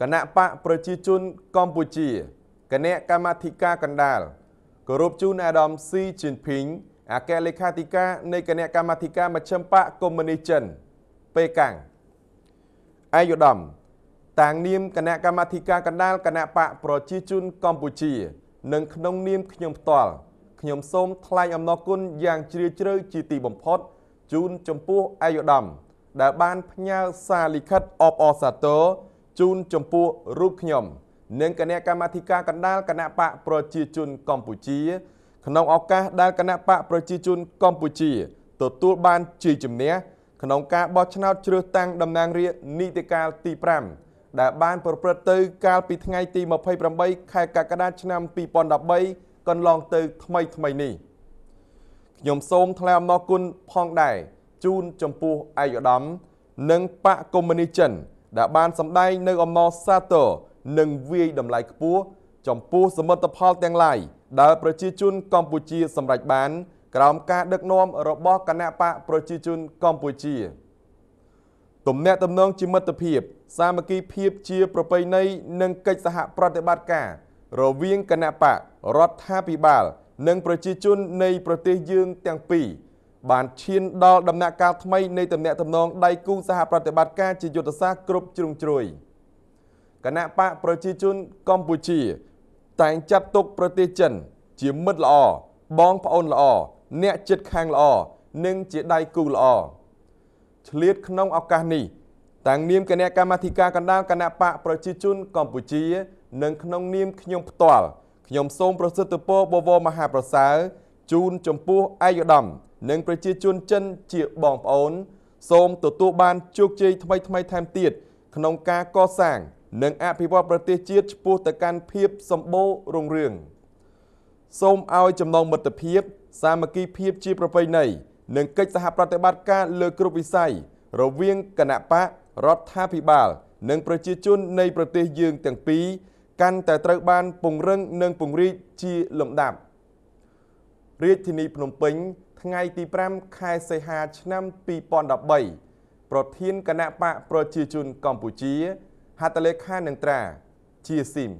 គណៈបកប្រជាជនកម្ពុជាគណៈកម្មាធិការកណ្ដាលគោរពជូនអាដាមស៊ីជីនពីងអគ្គលេខាធិការនៃគណៈកម្មាធិការមជ្ឈិមបកកុម្មុយនីសចិនពេកាំងអាយុដំតាំងនាមគណៈកម្មាធិការកណ្ដាលគណៈបកប្រជាជនកម្ពុជានិងក្នុងនាមខ្ញុំផ្ទាល់ខ្ញុំសូមថ្លែងអំណរគុណយ៉ាងជ្រាលជ្រៅជាទីបំផុត ជូនចំពោះអាយុដំដែលបានផ្ញើសារលិខិតអបអរសាទរជូនចំពោះរូបខ្ញុំនិងគណៈកម្មាធិការកណ្ដាលគណៈបកប្រជាជនកម្ពុជាក្នុងឱកាសដែលគណៈបកប្រជាជនកម្ពុជាទទួលបានជ័យជំនះក្នុងការបោះឆ្នោតជ្រើសតាំងតំណាងរាស្ត្រនីតិកាលទី5ដែលបាន ប្រព្រឹត្តទៅកាលពីថ្ងៃទី28ខែកក្កដាឆ្នាំ2013កន្លងទៅ ថ្មីថ្មីនេះខ្ញុំសូមថ្លែងអំណរគុណផងដែរជូនចំពោះឯកឧត្តមនិងបកកុម្មុយនីសចិនដែលបានសម្ដែងនៅអំណរសាទរនិងវាយតម្លៃខ្ពស់ចំពោះសមិទ្ធផលទាំងឡាយដែលប្រជាជនកម្ពុជា សម្រេចបានក្រោមការ ដឹកនាំរបស់គណៈបកប្រជាជនកម្ពុជាទំនាក់ទំនងជាមិត្តភាព សាមគ្គីភាពជាប្រពៃណីនិងកិច្ចសហប្រតិបត្តិការ រវាងគណៈបករដ្ឋាភិបាល និងប្រជាជននៃប្រទេសយើងទាំងពីរបានឈានដល់ដំណាក់កាលថ្មីនៃដំណាក់ទំនងដៃគូសហប្រតិបត្តិការជាយុទ្ធសាស្ត្រគ្រប់ជ្រុងជ្រោយគណៈបកប្រជាជនកម្ពុជាតែងចាត់ទុកប្រទេសចិន ជាមិត្តល្អបងប្អូនល្អអ្នកជិតខាងល្អនិងជាដៃគូល្អឆ្លៀតក្នុងឱកាសនេះតាំងនាមគណៈកម្មាធិការកណ្ដាលគណៈបកប្រជាជនកម្ពុជានិងក្នុងនាមខ្ញុំផ្ទាល់ខ្ញុំសូមប្រសិទ្ធពរបវរមហាប្រសើរជូនចំពោះឯកឧត្តមនិងប្រជាជនចិនជាបងប្អូន សូមទទួលបានជោគជ័យថ្មីថ្មីថែមទៀតក្នុងការកសាង និងអភិវឌ្ឍប្រទេសជាតិឆ្ពោះទៅកាន់ភាពសម្បូររុងរឿងសូមឲ្យចំណងមិត្តភាព សាមគ្គីភាពជាប្រពៃណីនិងកិច្ចសហប្រតិបត្តិការលើគ្រប់វិស័យរវាងគណៈបករដ្ឋាភិបាល និងប្រជាជននៃប្រទេសយើងទាំងពីរកាន់តែត្រូវបានពង្រឹងនិងពង្រីកជាលំដាប់រាជធានីភ្នំពេញថ្ងៃទី5ខែសីហាឆ្នាំ2013ប្រធានគណៈបកប្រជាជនកម្ពុជាហត្ថលេខានឹងត្រាជាស៊ីម